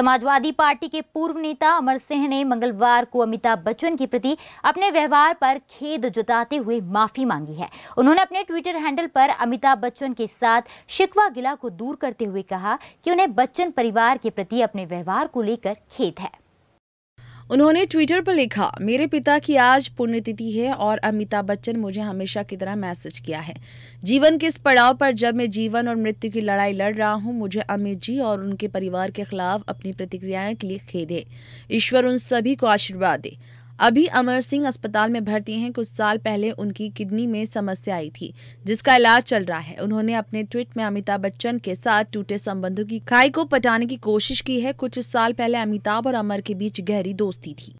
Samajwadi party के पूर्व नेता अमर सिंह ने मंगलवार को अमिताभ बच्चन के प्रति अपने व्यवहार पर खेद जताते हुए माफी मांगी है उन्होंने अपने ट्विटर हैंडल पर अमिताभ बच्चन के साथ शिकवा गिला को दूर करते हुए कहा कि उन्हें बच्चन परिवार के प्रति अपने व्यवहार को लेकर खेद है उन्होंने ट्विटर पर लिखा मेरे पिता की आज पुण्यतिथि है और अमिताभ बच्चन मुझे हमेशा की तरह मैसेज किया है जीवन के इस पड़ाव पर जब मैं जीवन और मृत्यु की लड़ाई लड़ रहा हूं मुझे अमित जी और उनके परिवार के खिलाफ अपनी प्रतिक्रियाएं के लिए खेद है ईश्वर उन सभी को आशीर्वाद दे अभी अमर सिंह अस्पताल में भर्ती हैं कुछ साल पहले उनकी किडनी में समस्या आई थी जिसका इलाज चल रहा है उन्होंने अपने ट्वीट में अमिताभ बच्चन के साथ टूटे संबंधों की खाई को पटाने की कोशिश की है कुछ साल पहले अमिताभ और अमर के बीच गहरी दोस्ती थी